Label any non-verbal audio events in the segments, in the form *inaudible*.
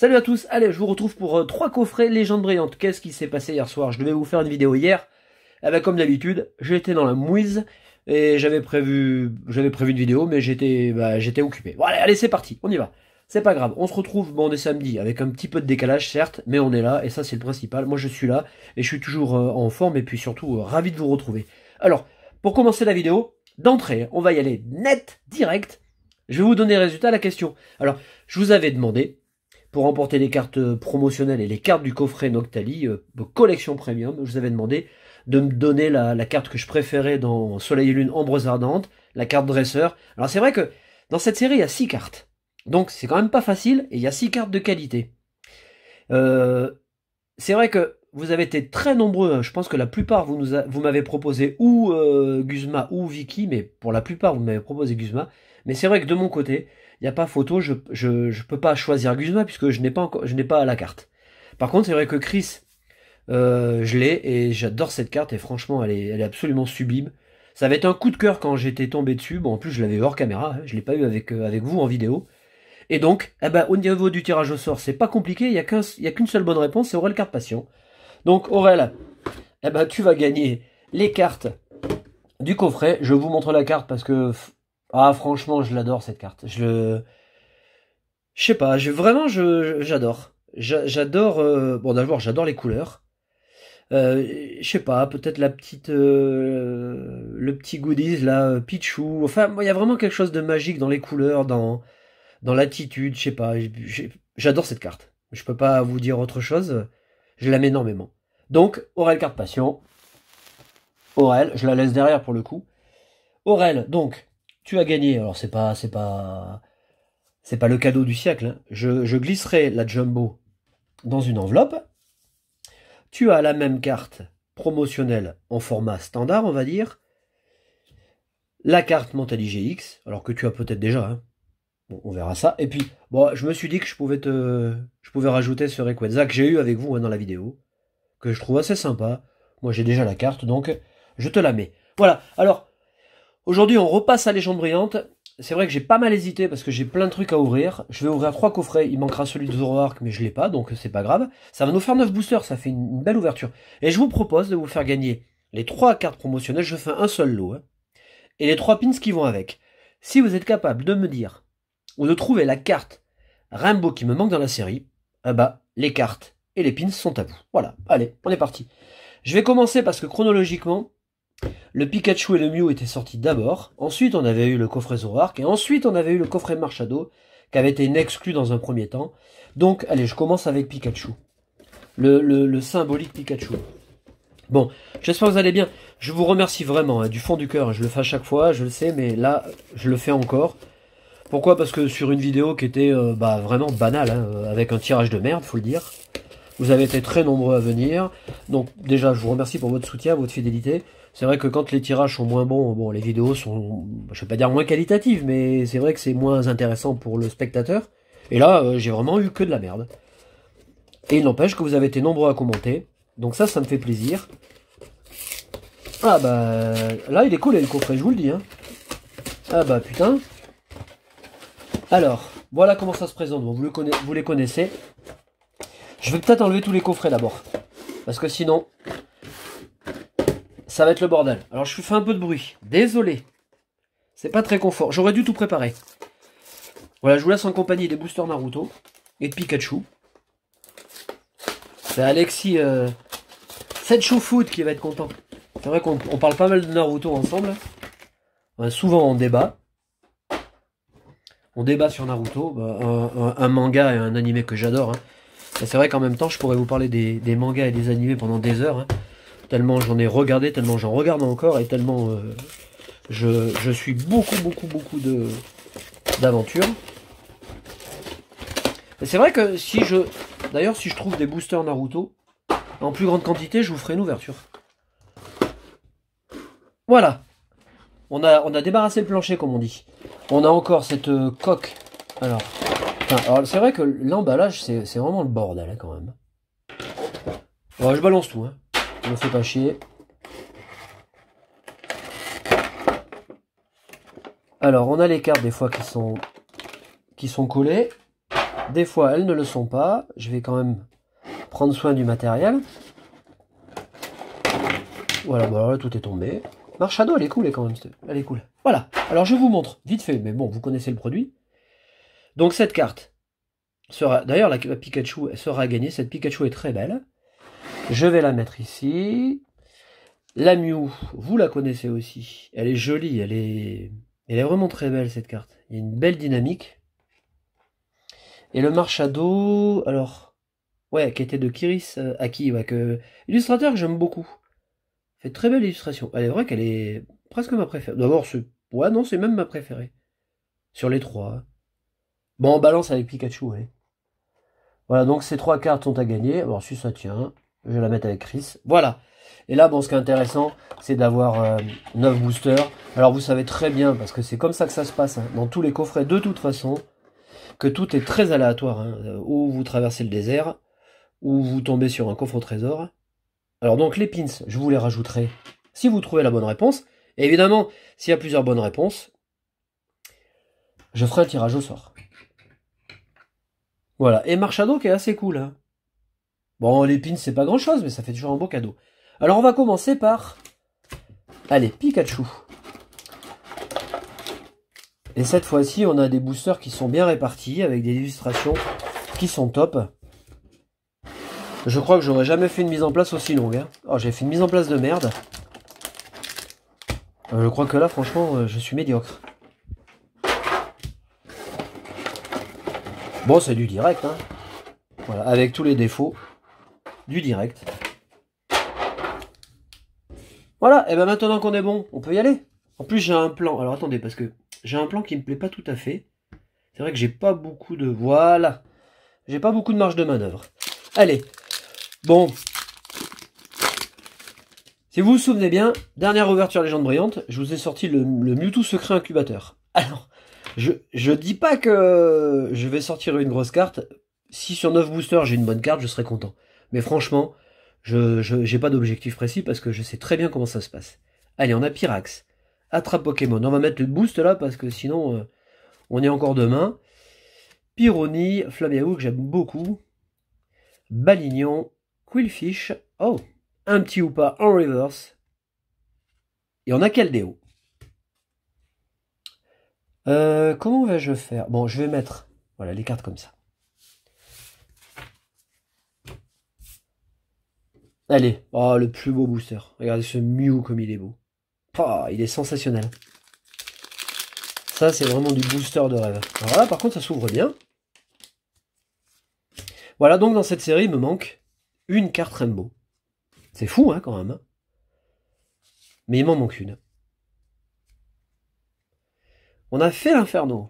Salut à tous, allez, je vous retrouve pour euh, trois coffrets légendes brillantes. Qu'est-ce qui s'est passé hier soir Je devais vous faire une vidéo hier. Eh ben, comme d'habitude, j'étais dans la mouise et j'avais prévu, j'avais prévu une vidéo, mais j'étais, bah, j'étais occupé. Bon, allez, c'est parti, on y va. C'est pas grave, on se retrouve, bon, on est samedi, avec un petit peu de décalage, certes, mais on est là, et ça, c'est le principal. Moi, je suis là, et je suis toujours euh, en forme, et puis surtout, euh, ravi de vous retrouver. Alors, pour commencer la vidéo, d'entrée, on va y aller net, direct. Je vais vous donner résultat à la question. Alors, je vous avais demandé, pour remporter les cartes euh, promotionnelles et les cartes du coffret Noctali euh, collection premium, je vous avais demandé de me donner la, carte que je préférais dans Soleil et Lune Ambre Ardente, la carte dresseur. Alors c'est vrai que dans cette série, il y a 6 cartes. Donc c'est quand même pas facile et il y a 6 cartes de qualité. Euh, c'est vrai que vous avez été très nombreux, hein. je pense que la plupart vous, vous m'avez proposé ou Guzma ou Vicky, mais pour la plupart vous m'avez proposé Guzma. Mais c'est vrai que de mon côté, il n'y a pas photo, je, je, peux pas choisir Guzma puisque je n'ai pas je n'ai pas la carte. Par contre, c'est vrai que Chris, euh, je l'ai et j'adore cette carte et franchement, elle est, elle est absolument sublime. Ça avait être un coup de cœur quand j'étais tombé dessus. Bon, en plus, je l'avais hors caméra, je hein, je l'ai pas eu avec, euh, avec vous en vidéo. Et donc, eh ben, au niveau du tirage au sort, c'est pas compliqué, il n'y a qu'une seule bonne réponse, c'est Aurel Carte Passion. Donc, Aurel, eh ben, tu vas gagner les cartes du coffret. Je vous montre la carte parce que ah, franchement, je l'adore cette carte. Je Je sais pas, je, vraiment, je, j'adore. J'adore. Euh, bon, d'abord, j'adore les couleurs. Euh, je sais pas, peut-être la petite, euh, le petit goodies là, euh, Pichou. Enfin, il y a vraiment quelque chose de magique dans les couleurs, dans dans l'attitude. Je sais pas, j'adore cette carte. Je peux pas vous dire autre chose. Je l'aime énormément. Donc, Aurel carte passion. Aurel, je la laisse derrière pour le coup. Aurel, donc tu as gagné. Alors c'est pas c'est pas c'est pas le cadeau du siècle. Hein. Je, glisserai la jumbo dans une enveloppe. Tu as la même carte promotionnelle en format standard, on va dire. La carte Montali GX, alors que tu as peut-être déjà. Hein. on verra ça. Et puis, bon, je me suis dit que je pouvais te, je pouvais rajouter ce Rayquaza que j'ai eu avec vous hein, dans la vidéo, que je trouve assez sympa. Moi, j'ai déjà la carte, donc je te la mets. Voilà. Alors, Aujourd'hui, on repasse à Légende Brillante. C'est vrai que j'ai pas mal hésité parce que j'ai plein de trucs à ouvrir. Je vais ouvrir trois coffrets. Il manquera celui de Zoroark, mais je l'ai pas, donc c'est pas grave. Ça va nous faire neuf boosters, ça fait une belle ouverture. Et je vous propose de vous faire gagner les trois cartes promotionnelles. Je fais un seul lot. Hein. et les trois pins qui vont avec. Si vous êtes capable de me dire ou de trouver la carte Rainbow qui me manque dans la série, ah les cartes et les pins sont à vous. Voilà, allez, on est parti. Je vais commencer parce que chronologiquement, le Pikachu et le Mew étaient sortis d'abord, ensuite on avait eu le coffret Zoroark, et ensuite on avait eu le coffret Marchado, qui avait été exclu dans un premier temps. Donc, allez, je commence avec Pikachu. Le, symbolique Pikachu. Bon, j'espère que vous allez bien. Je vous remercie vraiment, hein, du fond du cœur. Je le fais à chaque fois, je le sais, mais là, je le fais encore. Pourquoi Parce que sur une vidéo qui était euh, bah, vraiment banale, hein, euh, avec un tirage de merde, faut le dire. Vous avez été très nombreux à venir. Donc déjà, je vous remercie pour votre soutien, votre fidélité. C'est vrai que quand les tirages sont moins bons, bon, les vidéos sont, je vais pas dire moins qualitatives, mais c'est vrai que c'est moins intéressant pour le spectateur. Et là, euh, j'ai vraiment eu que de la merde. Et il n'empêche que vous avez été nombreux à commenter. Donc ça, ça me fait plaisir. Ah bah, là, il est cool, le coffret, je vous le dis. Hein. Ah bah, putain. Alors, voilà comment ça se présente. vous, le vous les connaissez. Je vais peut-être enlever tous les coffrets d'abord. Parce que sinon, ça va être le bordel. Alors je fais un peu de bruit. Désolé. C'est pas très confort. J'aurais dû tout préparer. Voilà, je vous laisse en compagnie des boosters Naruto et de Pikachu. C'est Alexis euh, cette Food qui va être content. C'est vrai qu'on parle pas mal de Naruto ensemble. Euh, souvent on débat. On débat sur Naruto, bah, un, manga et un animé que j'adore. Hein. C'est vrai qu'en même temps, je pourrais vous parler des, mangas et des animés pendant des heures. Hein tellement j'en ai regardé, tellement j'en regarde encore et tellement euh, je, suis beaucoup, beaucoup, beaucoup de d'aventures. C'est vrai que si je, d'ailleurs, si je trouve des boosters Naruto en plus grande quantité, je vous ferai une ouverture. Voilà, on a, on a débarrassé le plancher comme on dit. On a encore cette euh, coque. Alors, alors c'est vrai que l'emballage c'est vraiment le bordel hein, quand même. je balance tout. Hein me pas chier. Alors, on a les cartes des fois qui sont, qui sont collées. Des fois, elles ne le sont pas. Je vais quand même prendre soin du matériel. Voilà, voilà, bah, tout est tombé. Marchado, elle est cool, quand même. Elle est cool. Voilà. Alors, je vous montre, vite fait, mais bon, vous connaissez le produit. Donc, cette carte sera... D'ailleurs, la Pikachu sera gagnée. Cette Pikachu est très belle. Je vais la mettre ici. La Mew, vous la connaissez aussi. Elle est jolie, elle est, elle est vraiment très belle cette carte. Il y a une belle dynamique. Et le Marchado, alors, ouais, qui était de Kiris euh, Aki, ouais, que illustrateur que j'aime beaucoup. Fait très belle illustration. Elle est vrai qu'elle est presque ma préférée. D'abord, ce, ouais, non, c'est même ma préférée sur les trois. Bon, on balance avec Pikachu, ouais. Voilà, donc ces trois cartes sont à gagner. Alors, si ça tient, je vais la mettre avec Chris. Voilà. Et là, bon, ce qui est intéressant, c'est d'avoir euh, neuf 9 boosters. Alors, vous savez très bien, parce que c'est comme ça que ça se passe, hein, dans tous les coffrets, de toute façon, que tout est très aléatoire. Hein. Euh, ou vous traversez le désert, ou vous tombez sur un coffre au trésor. Alors, donc, les pins, je vous les rajouterai si vous trouvez la bonne réponse. Et évidemment, s'il y a plusieurs bonnes réponses, je ferai un tirage au sort. Voilà. Et Marchado qui est assez cool. Hein. Bon, l'épine, c'est pas grand-chose, mais ça fait toujours un beau cadeau. Alors, on va commencer par... Allez, Pikachu. Et cette fois-ci, on a des boosters qui sont bien répartis, avec des illustrations qui sont top. Je crois que j'aurais jamais fait une mise en place aussi longue. Hein. Oh, j'ai fait une mise en place de merde. Euh, je crois que là, franchement, euh, je suis médiocre. Bon, c'est du direct. Hein. Voilà, avec tous les défauts du direct. Voilà, et ben maintenant qu'on est bon, on peut y aller. En plus, j'ai un plan. Alors attendez, parce que j'ai un plan qui me plaît pas tout à fait. C'est vrai que j'ai pas beaucoup de... Voilà. J'ai pas beaucoup de marge de manœuvre. Allez. Bon. Si vous vous souvenez bien, dernière ouverture légende brillante, je vous ai sorti le, le Mewtwo secret incubateur. *laughs* Alors, je, je dis pas que je vais sortir une grosse carte. Si sur 9 boosters j'ai une bonne carte, je serai content. Mais franchement, je n'ai pas d'objectif précis parce que je sais très bien comment ça se passe. Allez, on a Pyrax. Attrape Pokémon. On va mettre le boost là parce que sinon, euh, on est encore demain. Pyroni, Flavia que j'aime beaucoup. Balignon, Quillfish. Oh, un petit ou pas en reverse. Et on a Caldeo. Euh, comment vais-je faire Bon, je vais mettre voilà, les cartes comme ça. Allez, oh, le plus beau booster. Regardez ce Mew comme il est beau. Oh, il est sensationnel. Ça, c'est vraiment du booster de rêve. Alors par contre, ça s'ouvre bien. Voilà, donc dans cette série, il me manque une carte Rainbow. C'est fou, hein, quand même. Hein. Mais il m'en manque une. On a fait l'inferno.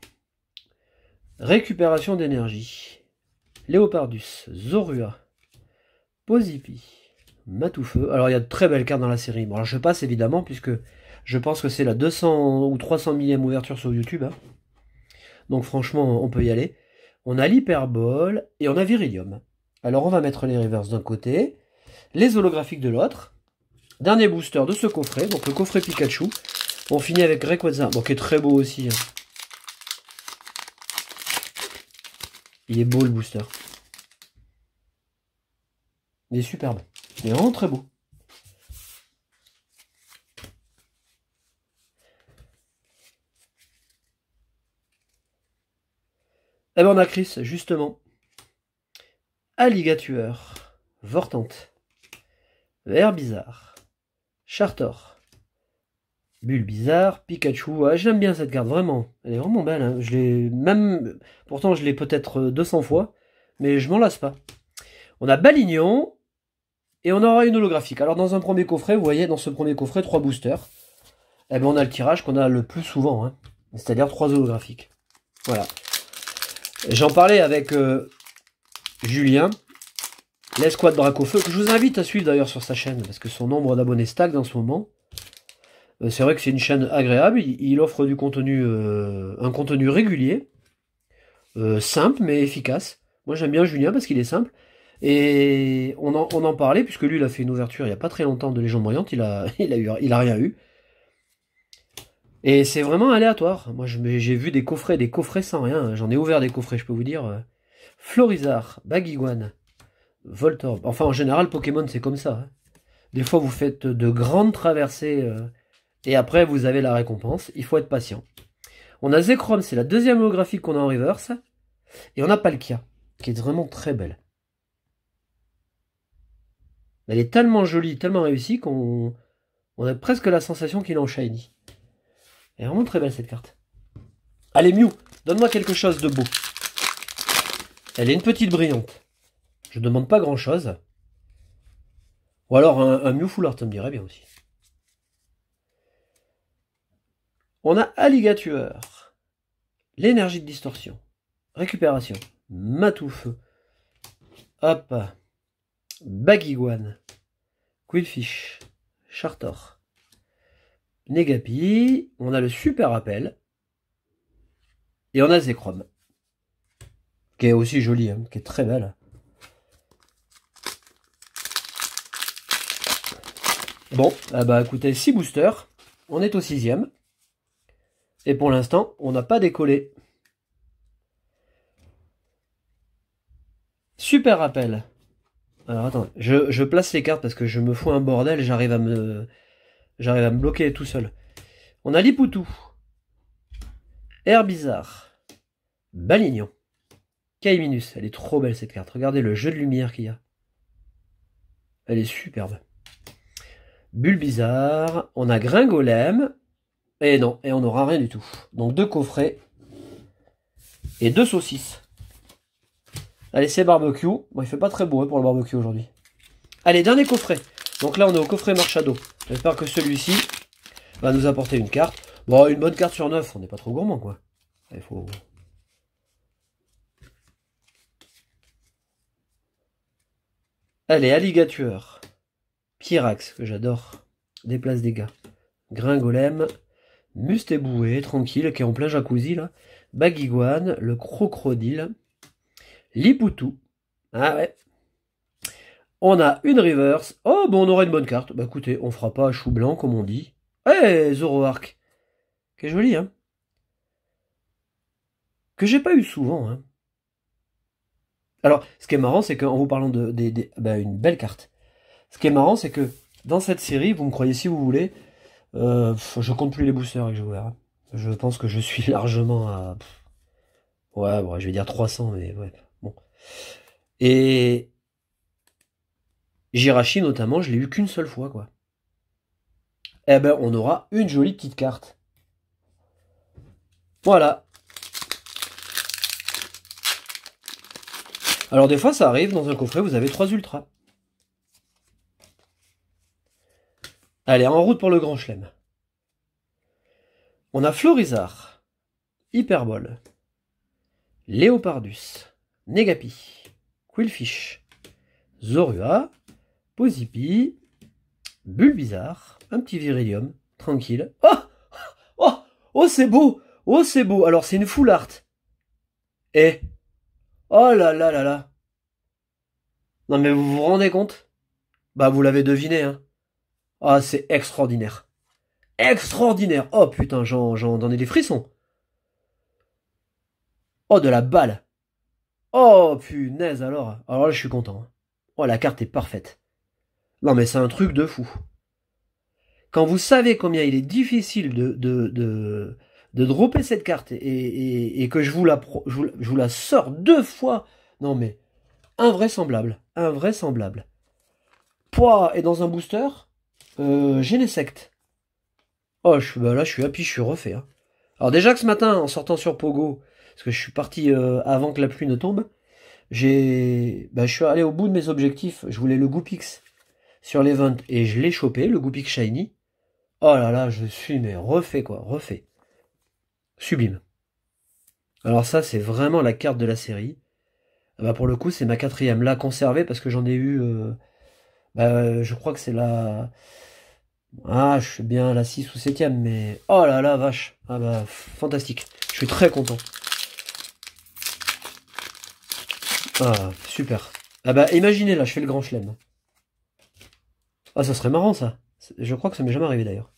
Récupération d'énergie. Léopardus, Zorua, Posipi, Matoufeu. Alors il y a de très belles cartes dans la série. Bon, alors je passe évidemment puisque je pense que c'est la 200 ou 300 millième ouverture sur YouTube. Hein. Donc franchement, on peut y aller. On a l'hyperbole et on a Viridium. Alors on va mettre les revers d'un côté, les holographiques de l'autre. Dernier booster de ce coffret, donc le coffret Pikachu. On finit avec Rayquaza, bon, qui est très beau aussi. Hein. Il est beau le booster. Il est superbe. C'est vraiment très beau. Et eh ben on a Chris, justement. Alligatueur. Vortante, Vert Bizarre, Chartor, Bulle Bizarre, Pikachu. J'aime bien cette carte, vraiment. Elle est vraiment belle. Hein. Je l'ai même. Pourtant, je l'ai peut-être 200 fois, mais je m'en lasse pas. On a Balignon, et on aura une holographique. Alors dans un premier coffret, vous voyez, dans ce premier coffret, trois boosters. Et eh bien, on a le tirage qu'on a le plus souvent, hein. c'est-à-dire trois holographiques. Voilà. J'en parlais avec euh, Julien, l'escouade Bracofeu, que je vous invite à suivre d'ailleurs sur sa chaîne, parce que son nombre d'abonnés stagne en ce moment. Euh, c'est vrai que c'est une chaîne agréable, il, offre du contenu, euh, un contenu régulier, simple mais efficace. Moi j'aime bien Julien parce qu'il est simple, et on en, on en, parlait, puisque lui, il a fait une ouverture il n'y a pas très longtemps de Légion Moyante, il a, *laughs* il, a eu, il a rien eu. Et c'est vraiment aléatoire. Moi, j'ai vu des coffrets, des coffrets sans rien. J'en ai ouvert des coffrets, je peux vous dire. Florizard, Bagiguan, Voltorb. Enfin, en général, Pokémon, c'est comme ça. Hein. Des fois, vous faites de grandes traversées euh, et après, vous avez la récompense. Il faut être patient. On a Zekrom, c'est la deuxième holographie qu'on a en reverse. Et on a Palkia, qui est vraiment très belle elle est tellement jolie, tellement réussie qu'on on a presque la sensation qu'il est en shiny. Elle est vraiment très belle cette carte. Allez Mew, donne-moi quelque chose de beau. Elle est une petite brillante. Je ne demande pas grand-chose. Ou alors un, Miu Mew tu me dirait bien aussi. On a Alligator, l'énergie de distorsion, récupération, Matoufeu. Hop, Bagiguan, Quillfish, Chartor, Negapi, on a le Super Appel, et on a Zekrom, qui est aussi joli, hein, qui est très belle. Bon, ah bah écoutez, 6 boosters, on est au sixième. Et pour l'instant, on n'a pas décollé. Super appel. Alors attends, je, place les cartes parce que je me fous un bordel, j'arrive à me. J'arrive à me bloquer tout seul. On a Lipoutou. Air bizarre. Balignon. Caïminus. Elle est trop belle cette carte. Regardez le jeu de lumière qu'il y a. Elle est superbe. Bulle bizarre. On a Gringolem. Et non, et on n'aura rien du tout. Donc deux coffrets. Et deux saucisses. Allez, c'est barbecue. Bon, il fait pas très beau hein, pour le barbecue aujourd'hui. Allez, dernier coffret. Donc là, on est au coffret Marchado. J'espère que celui-ci va nous apporter une carte. Bon, une bonne carte sur neuf. on n'est pas trop gourmand, quoi. Il faut... Allez, alligator. Pyrax, que j'adore. Déplace dégâts. Gringolem. boué, tranquille, qui est en plein jacuzzi, là. Baguiguane, le crocodile. Lipoutou. Ah ouais. On a une reverse. Oh, bon, on aurait une bonne carte. Bah écoutez, on fera pas chou blanc comme on dit. Eh, Zoroark. Quel joli, hein. Que j'ai pas eu souvent, hein. Alors, ce qui est marrant, c'est qu'en vous parlant de, bah, une belle carte. Ce qui est marrant, c'est que dans cette série, vous me croyez si vous voulez, euh, je compte plus les boosters que j'ai ouvert. Je pense que je suis *laughs* largement à. Ouais, bon, je vais dire 300, mais ouais. Et Jirachi, notamment, je l'ai eu qu'une seule fois, quoi. Eh ben, on aura une jolie petite carte. Voilà. Alors, des fois, ça arrive, dans un coffret, vous avez trois ultras. Allez, en route pour le grand chelem. On a Florizard, Hyperbole, Léopardus, Negapi, Quillfish, Zorua, Posipi, Bulle bizarre, un petit Viridium, tranquille. Oh, oh Oh Oh c'est beau Oh c'est beau Alors c'est une full art. Eh Oh là là là là Non mais vous vous rendez compte Bah vous l'avez deviné, hein. Ah c'est extraordinaire. Extraordinaire Oh putain, j'en ai des frissons. Oh de la balle Oh punaise alors Alors là je suis content. Hein. Oh la carte est parfaite. Non mais c'est un truc de fou. Quand vous savez combien il est difficile de, de, de, de dropper cette carte et, et, et que je vous, la, je, vous, la sors deux fois, non mais invraisemblable, invraisemblable. Poids et dans un booster, euh, Oh je, bah là je suis happy, je suis refait. Hein. Alors déjà que ce matin en sortant sur Pogo, parce que je suis parti euh, avant que la pluie ne tombe. J'ai, bah, je suis allé au bout de mes objectifs. Je voulais le Goopix sur les et je l'ai chopé, le Goopix Shiny. Oh là là, je suis mais refait quoi, refait. Sublime. Alors ça, c'est vraiment la carte de la série. Ah bah, pour le coup, c'est ma quatrième là conservée parce que j'en ai eu. Euh, bah, je crois que c'est la. Ah, je suis bien à la 6 ou 7ème, mais. Oh là là, vache! Ah bah, fantastique. Je suis très content. Ah, super. Ah bah, imaginez, là, je fais le grand chelem. Ah, ça serait marrant, ça. Je crois que ça m'est jamais arrivé, d'ailleurs.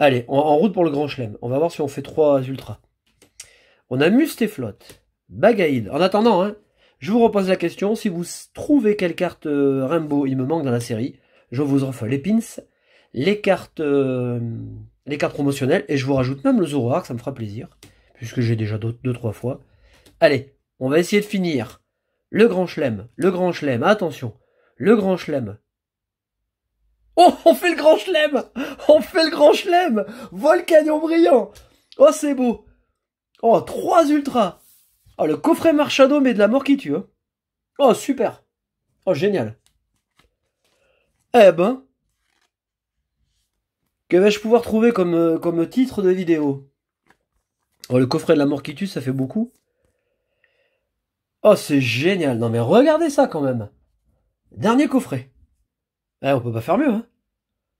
Allez, en, en, route pour le grand chelem. On va voir si on fait trois ultras. On a flotte Bagaïd. En attendant, hein, je vous repose la question. Si vous trouvez quelle carte euh, Rainbow il me manque dans la série, je vous offre les pins, les cartes, euh, les cartes promotionnelles, et je vous rajoute même le Zoroark, ça me fera plaisir, puisque j'ai déjà 2 deux, trois fois. Allez, on va essayer de finir le grand chelem, le grand chelem, attention, le grand chelem. Oh, on fait le grand chelem On fait le grand chelem canyon brillant Oh, c'est beau Oh, trois ultras Oh, le coffret Marchado mais de la mort qui tue. Hein. Oh, super Oh, génial Eh ben... Que vais-je pouvoir trouver comme, euh, comme titre de vidéo Oh, le coffret de la mort qui tue, ça fait beaucoup. Oh, c'est génial. Non, mais regardez ça quand même. Dernier coffret. Eh, on peut pas faire mieux, hein.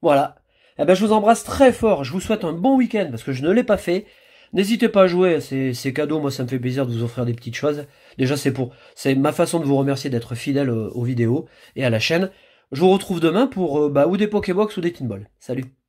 Voilà. Eh ben, je vous embrasse très fort. Je vous souhaite un bon week-end parce que je ne l'ai pas fait. N'hésitez pas à jouer, c'est, ces cadeaux. Moi, ça me fait plaisir de vous offrir des petites choses. Déjà, c'est pour, c'est ma façon de vous remercier d'être fidèle aux, vidéos et à la chaîne. Je vous retrouve demain pour, euh, bah, ou des Pokébox ou des tinballs Salut.